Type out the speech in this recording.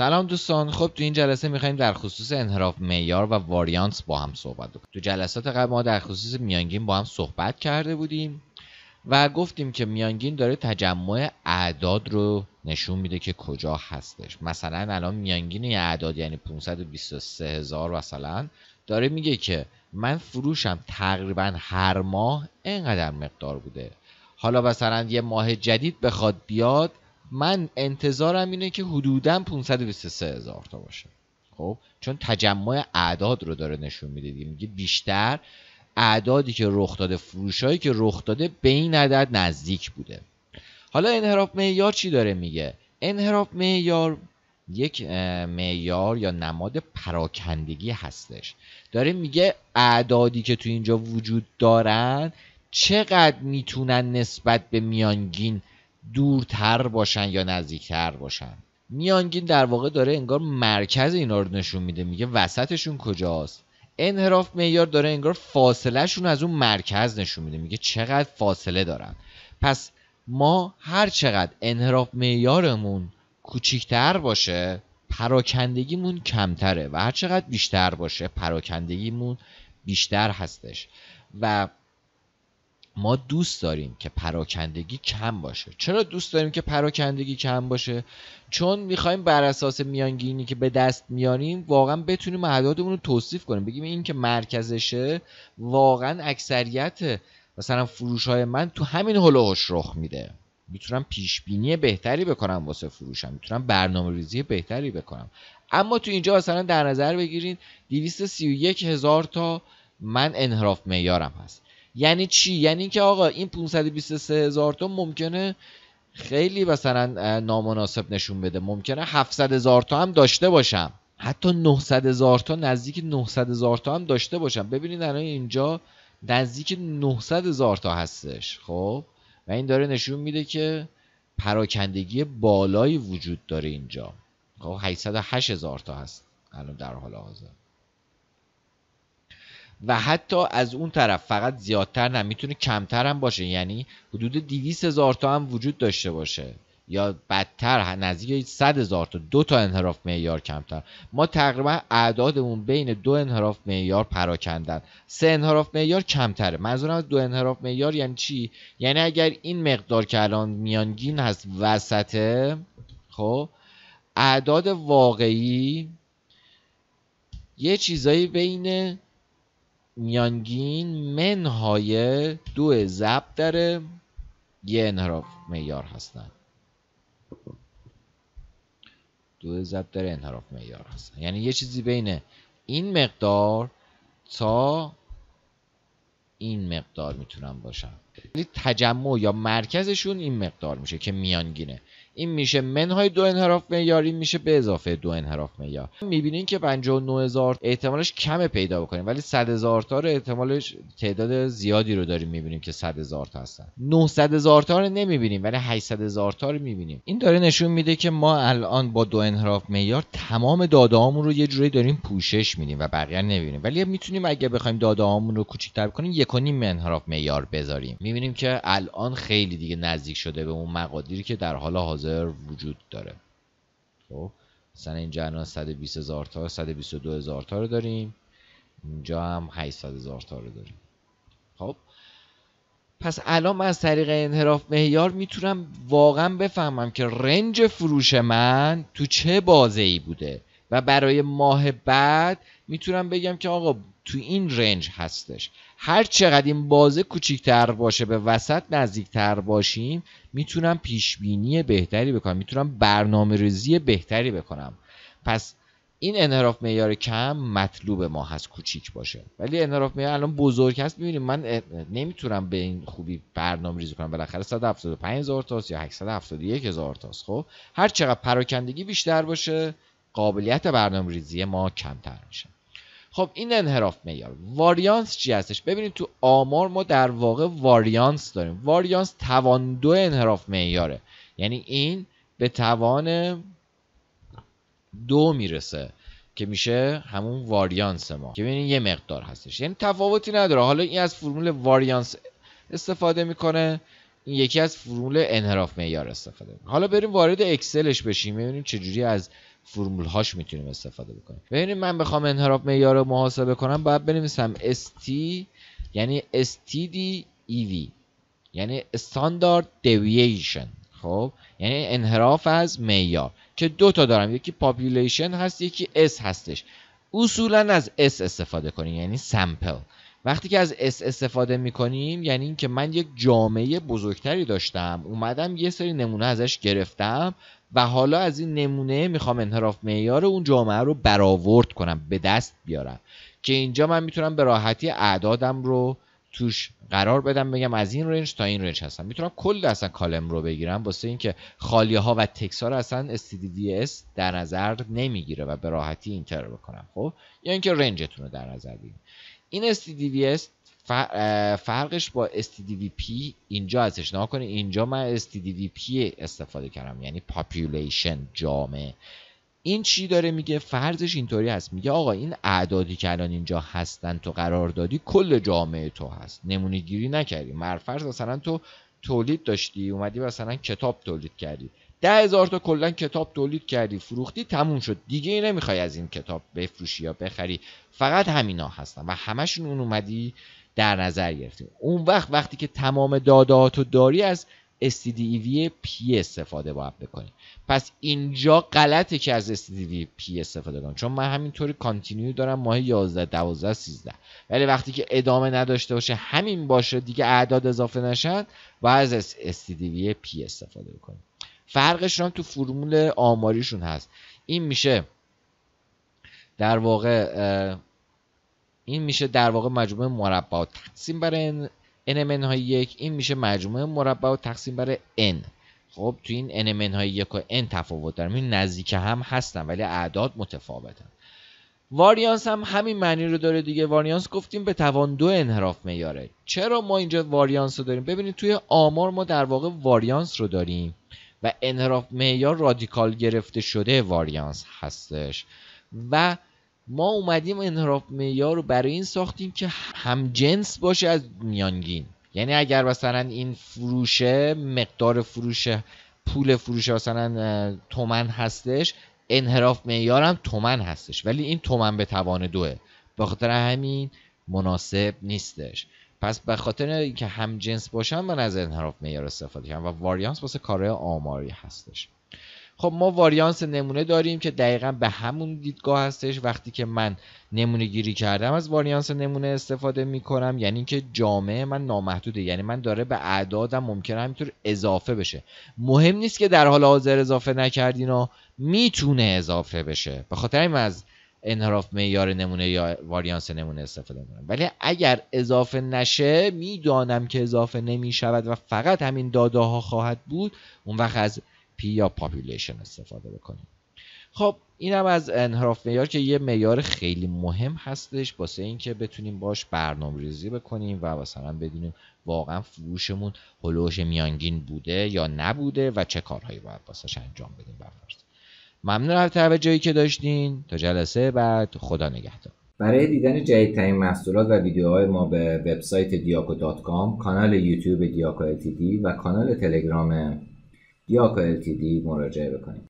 سلام دوستان خب تو این جلسه میخوایم در خصوص انحراف معیار و واریانس با هم صحبت کنیم تو جلسات قبل ما در خصوص میانگین با هم صحبت کرده بودیم و گفتیم که میانگین داره تجمع اعداد رو نشون میده که کجا هستش مثلا الان میانگین یه اعداد یعنی 523 هزار مثلا داره میگه که من فروشم تقریبا هر ماه اینقدر مقدار بوده حالا مثلا یه ماه جدید بخواد بیاد من انتظارم اینه که حدودا 523 هزار تا باشه خب چون تجمع اعداد رو داره نشون میده دیگه میگه بیشتر اعدادی که رخ داده فروشایی که رخ داده به این عدد نزدیک بوده حالا انحراف معیار چی داره میگه انحراف معیار یک معیار یا نماد پراکندگی هستش داره میگه اعدادی که تو اینجا وجود دارن چقدر میتونن نسبت به میانگین دورتر باشن یا نزدیکتر باشن میانگین در واقع داره انگار مرکز اینا رو نشون میده میگه وسطشون کجاست انحراف معیار داره انگار فاصلهشون از اون مرکز نشون میده میگه چقدر فاصله دارن پس ما هر چقدر انحراف معیارمون کوچیکتر باشه پراکندگیمون کمتره و هر چقدر بیشتر باشه پراکندگیمون بیشتر هستش و ما دوست داریم که پراکندگی کم باشه چرا دوست داریم که پراکندگی کم باشه چون میخوایم بر اساس میانگینی که به دست میاریم واقعا بتونیم اعدادمون رو توصیف کنیم بگیم این که مرکزشه واقعا اکثریت مثلا فروش های من تو همین هلوهش رخ میده میتونم پیش بینی بهتری بکنم واسه فروشم میتونم برنامه ریزی بهتری بکنم اما تو اینجا مثلا در نظر بگیرین 231 هزار تا من انحراف میارم هست یعنی چی یعنی اینکه آقا این 523 هزار تومن ممکنه خیلی مثلا نامناسب نشون بده ممکنه 700 هزار تا هم داشته باشم حتی 900 هزار تا نزدیک 900 هزار تا هم داشته باشم ببینید الان اینجا نزدیک 900 هزار تا هستش خب و این داره نشون میده که پراکندگی بالایی وجود داره اینجا خب 808 هزار تا هست الان در حال حاضر و حتی از اون طرف فقط زیادتر نه میتونه کمتر هم باشه یعنی حدود 200 هزار تا هم وجود داشته باشه یا بدتر نزدیک 100 هزار تا دو تا انحراف معیار کمتر ما تقریبا اعدادمون بین دو انحراف معیار پراکندن سه انحراف معیار کمتره منظورم از دو انحراف معیار یعنی چی یعنی اگر این مقدار که الان میانگین هست وسطه خب اعداد واقعی یه چیزایی بین میانگین منهای دو زب داره یه انحراف میار هستن دو زب داره انحراف معیار هستن یعنی یه چیزی بین این مقدار تا این مقدار میتونم باشن یعنی تجمع یا مرکزشون این مقدار میشه که میانگینه این میشه منهای دو انحراف معیار این میشه به اضافه دو انحراف معیار میبینین که 59000 احتمالش کمه پیدا بکنیم ولی 100000 تا رو احتمالش تعداد زیادی رو داریم میبینیم که 100000 تا هستن 900000 تا رو نمیبینیم ولی 800000 تا رو میبینیم این داره نشون میده که ما الان با دو انحراف معیار تمام داده رو یه جوری داریم پوشش میدیم و بقیه نمیبینیم ولی میتونیم اگه بخوایم داده رو کوچیک‌تر کنیم 1.5 انحراف معیار بذاریم میبینیم که الان خیلی دیگه نزدیک شده به اون مقادیری که در حال حاضر وجود داره خب مثلا اینجا الان 120 هزار تا 122 هزار تا رو داریم اینجا هم 800 هزار تا رو داریم خب پس الان من از طریق انحراف معیار میتونم واقعا بفهمم که رنج فروش من تو چه بازه ای بوده و برای ماه بعد میتونم بگم که آقا تو این رنج هستش هر چقدر این بازه کوچیکتر باشه به وسط نزدیکتر باشیم میتونم پیشبینی بهتری بکنم میتونم برنامه ریزی بهتری بکنم پس این انحراف معیار کم مطلوب ما هست کوچیک باشه ولی انحراف معیار الان بزرگ هست میبینیم من نمیتونم به این خوبی برنامه ریزی کنم بالاخره 175 هزار تاست یا 871 هزار تاست خب هر چقدر پراکندگی بیشتر باشه قابلیت برنامه ریزی ما کمتر میشه خب این انحراف معیار واریانس چی هستش ببینید تو آمار ما در واقع واریانس داریم واریانس توان دو انحراف میاره یعنی این به توان دو میرسه که میشه همون واریانس ما که ببینید یه مقدار هستش یعنی تفاوتی نداره حالا این از فرمول واریانس استفاده میکنه این یکی از فرمول انحراف معیار استفاده میکنه حالا بریم وارد اکسلش بشیم ببینیم چجوری از فرمول هاش میتونیم استفاده بکنیم ببینید من بخوام انحراف معیار رو محاسبه کنم باید بنویسم ST یعنی STD EV یعنی استاندارد دیوییشن خب یعنی انحراف از معیار که دو تا دارم یکی پاپولیشن هست یکی S هستش اصولا از S استفاده کنیم یعنی سمپل وقتی که از اس استفاده میکنیم یعنی اینکه من یک جامعه بزرگتری داشتم اومدم یه سری نمونه ازش گرفتم و حالا از این نمونه میخوام انحراف معیار اون جامعه رو برآورد کنم به دست بیارم که اینجا من میتونم به راحتی اعدادم رو توش قرار بدم بگم از این رنج تا این رنج هستم میتونم کل اصلا کالم رو بگیرم واسه اینکه خالی ها و تکس ها رو اصلا STDDS در نظر نمیگیره و به راحتی اینتر بکنم خب یا یعنی اینکه رنجتون رو در نظر بگیرم این STDDS فرقش با STDVP اینجا هستش نها کنید اینجا من STDVP استفاده کردم یعنی population جامعه این چی داره میگه فرضش اینطوری هست میگه آقا این اعدادی که الان اینجا هستن تو قرار دادی کل جامعه تو هست نمونه گیری نکردی مرفرض مثلا تو تولید داشتی اومدی مثلا کتاب تولید کردی ده هزار تا کلا کتاب تولید کردی فروختی تموم شد دیگه ای نمیخوای از این کتاب بفروشی یا بخری فقط همینا هستن و همشون اون اومدی در نظر گرفتیم اون وقت وقتی که تمام رو داری از STDV e P استفاده باید بکنیم پس اینجا غلطه که از STDV e P استفاده کنم چون من همینطوری کانتینیو دارم ماه 11 12 13 ولی وقتی که ادامه نداشته باشه همین باشه دیگه اعداد اضافه نشن و از STDV e P استفاده فرقش فرقشون هم تو فرمول آماریشون هست این میشه در واقع این میشه در واقع مجموعه مربع تقسیم بر n های یک این میشه مجموعه مربع و تقسیم بر n خب تو این n من های یک و n تفاوت دارم این نزدیک هم هستن ولی اعداد متفاوتن واریانس هم همین معنی رو داره دیگه واریانس گفتیم به توان دو انحراف میاره چرا ما اینجا واریانس رو داریم ببینید توی آمار ما در واقع واریانس رو داریم و انحراف معیار رادیکال گرفته شده واریانس هستش و ما اومدیم انحراف معیار رو برای این ساختیم که هم جنس باشه از میانگین یعنی اگر مثلا این فروشه مقدار فروش پول فروش مثلا تومن هستش انحراف معیار هم تومن هستش ولی این تومن به توان دوه به همین مناسب نیستش پس به خاطر اینکه جنس باشن من از انحراف معیار استفاده کردم و واریانس واسه کارهای آماری هستش خب ما واریانس نمونه داریم که دقیقا به همون دیدگاه هستش وقتی که من نمونه گیری کردم از واریانس نمونه استفاده می کنم یعنی اینکه جامعه من نامحدوده یعنی من داره به اعدادم ممکنه همینطور اضافه بشه مهم نیست که در حال حاضر اضافه نکردین و میتونه اضافه بشه به خاطر این از انحراف معیار نمونه یا واریانس نمونه استفاده میکنم ولی اگر اضافه نشه میدانم که اضافه نمی و فقط همین داده خواهد بود اون وقت از پی یا پاپولیشن استفاده بکنیم خب اینم از انحراف معیار که یه میار خیلی مهم هستش واسه اینکه بتونیم باش برنامه ریزی بکنیم و مثلا بدونیم واقعا فروشمون هلوش میانگین بوده یا نبوده و چه کارهایی باید واسش انجام بدیم بفرست ممنون از توجهی که داشتین تا جلسه بعد خدا نگهدار برای دیدن جدیدترین محصولات و ویدیوهای ما به وبسایت diaco.com، کانال یوتیوب دیاکو و کانال تلگرام یا که ltd مراجعه بکنید